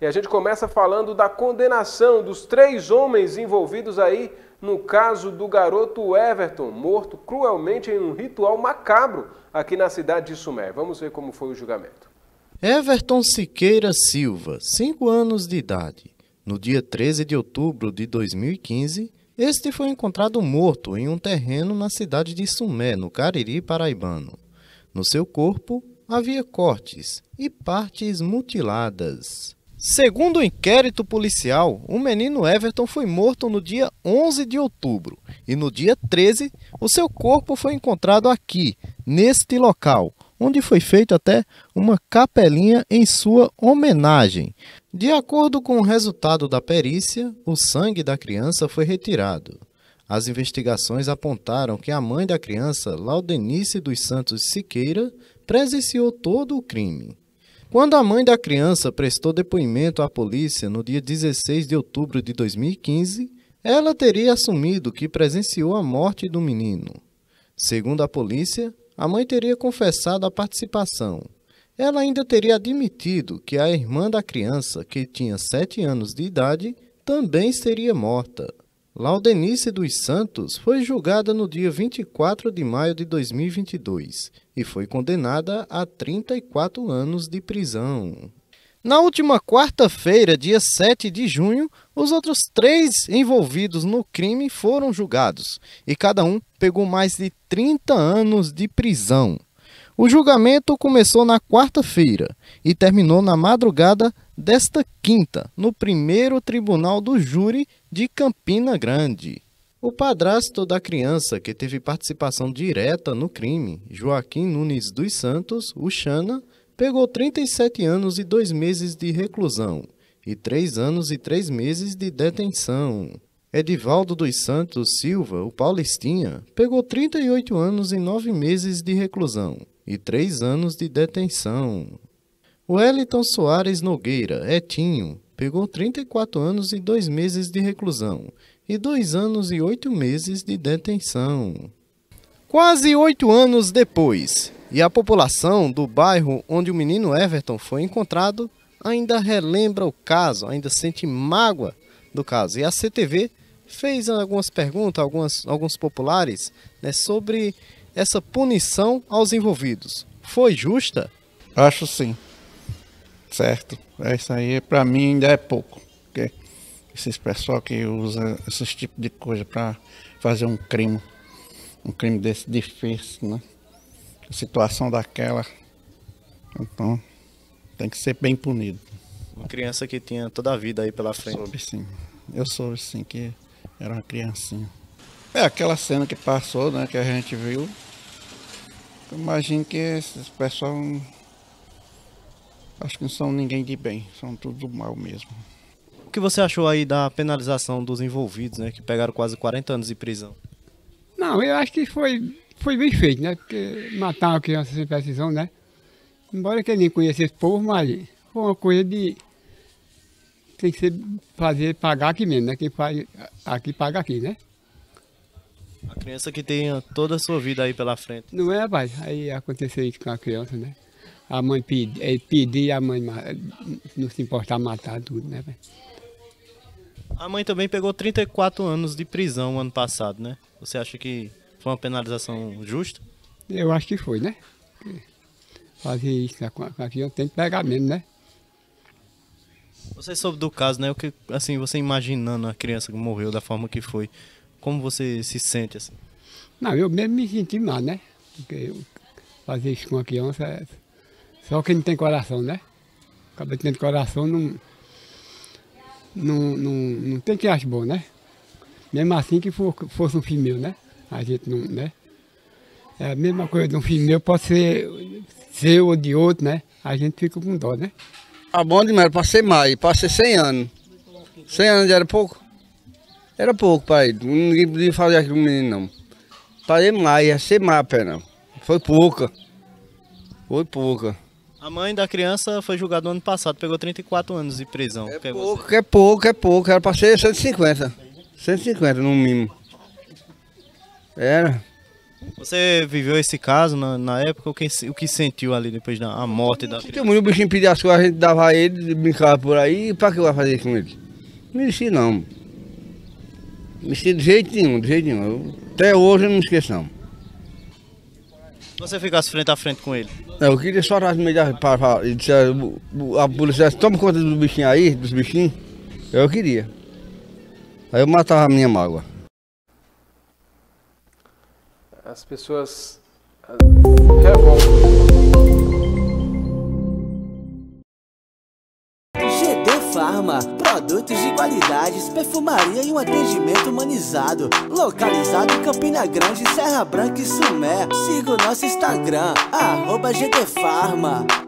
E a gente começa falando da condenação dos três homens envolvidos aí no caso do garoto Everton, morto cruelmente em um ritual macabro aqui na cidade de Sumé. Vamos ver como foi o julgamento. Everton Siqueira Silva, 5 anos de idade. No dia 13 de outubro de 2015, este foi encontrado morto em um terreno na cidade de Sumé, no Cariri paraibano. No seu corpo havia cortes e partes mutiladas. Segundo o um inquérito policial, o menino Everton foi morto no dia 11 de outubro e no dia 13 o seu corpo foi encontrado aqui, neste local, onde foi feita até uma capelinha em sua homenagem. De acordo com o resultado da perícia, o sangue da criança foi retirado. As investigações apontaram que a mãe da criança, Laudenice dos Santos Siqueira, presenciou todo o crime. Quando a mãe da criança prestou depoimento à polícia no dia 16 de outubro de 2015, ela teria assumido que presenciou a morte do menino. Segundo a polícia, a mãe teria confessado a participação. Ela ainda teria admitido que a irmã da criança, que tinha 7 anos de idade, também seria morta. Laudenice dos Santos foi julgada no dia 24 de maio de 2022 e foi condenada a 34 anos de prisão. Na última quarta-feira, dia 7 de junho, os outros três envolvidos no crime foram julgados e cada um pegou mais de 30 anos de prisão. O julgamento começou na quarta-feira e terminou na madrugada desta quinta, no primeiro tribunal do júri de Campina Grande. O padrasto da criança que teve participação direta no crime, Joaquim Nunes dos Santos, o Xana, pegou 37 anos e dois meses de reclusão e três anos e três meses de detenção. Edivaldo dos Santos Silva, o Paulistinha, pegou 38 anos e nove meses de reclusão e três anos de detenção. Wellington Soares Nogueira, Etinho, pegou 34 anos e dois meses de reclusão e dois anos e oito meses de detenção. Quase oito anos depois, e a população do bairro onde o menino Everton foi encontrado ainda relembra o caso, ainda sente mágoa do caso. E a CTV fez algumas perguntas, algumas, alguns populares, né, sobre essa punição aos envolvidos foi justa? Acho sim. Certo. É, isso aí, para mim, ainda é pouco. Porque esses pessoal que usa esses tipos de coisa para fazer um crime, um crime desse difícil, né? A situação daquela. Então, tem que ser bem punido. Uma criança que tinha toda a vida aí pela frente. Soube sim. Eu soube sim que era uma criancinha. É aquela cena que passou, né, que a gente viu, eu imagino que esses pessoal acho que não são ninguém de bem, são tudo do mal mesmo. O que você achou aí da penalização dos envolvidos, né, que pegaram quase 40 anos de prisão? Não, eu acho que foi, foi bem feito, né, porque matar uma criança sem precisão, né, embora que ele nem conhecesse povo, mas foi uma coisa de... tem que ser fazer pagar aqui mesmo, né, quem faz aqui paga aqui, né. A criança que tem toda a sua vida aí pela frente. Não é, rapaz? Aí aconteceu isso com a criança, né? A mãe pedir, é, pedir a mãe não se importar matar tudo, né, velho? A mãe também pegou 34 anos de prisão ano passado, né? Você acha que foi uma penalização justa? Eu acho que foi, né? Fazer isso com a criança tem que pegar mesmo, né? Você soube do caso, né? O que, assim, você imaginando a criança que morreu da forma que foi, como você se sente assim? Não, eu mesmo me senti mal, né? Porque fazer isso com a criança é só quem não tem coração, né? Acaba tendo coração, não, não, não, não tem que achar bom, né? Mesmo assim que for, fosse um filho meu, né? A gente não, né? É a mesma coisa de um filho meu, pode ser seu ou de outro, né? A gente fica com dó, né? Tá bom demais, passei mais, passei 100 anos. 100 anos já era pouco? Era pouco, pai. Ninguém podia fazer aquilo menino, não. Parei é mais, ia ser má pena. Foi pouca. Foi pouca. A mãe da criança foi julgada no ano passado, pegou 34 anos de prisão. É pouco, você. é pouco, é pouco. Era pra ser 150. 150 no mínimo. Era. Você viveu esse caso na, na época? O que, o que sentiu ali depois da morte da criança? Muito, o bichinho pedia as coisas, a gente dava ele, brincava por aí. E pra que eu ia fazer com ele? Não disse não. Mexi de jeito nenhum, de jeito nenhum. até hoje eu não esqueçamos. Você ficasse frente a frente com ele? É, eu queria só no meio da para e a polícia toma conta dos bichinhos aí, dos bichinhos. Eu queria. Aí eu matava a minha mágoa. As pessoas eh, revoltam. produtos de qualidades, perfumaria e um atendimento humanizado. Localizado em Campina Grande, Serra Branca e Sumé. Siga o nosso Instagram, arroba GTFarma.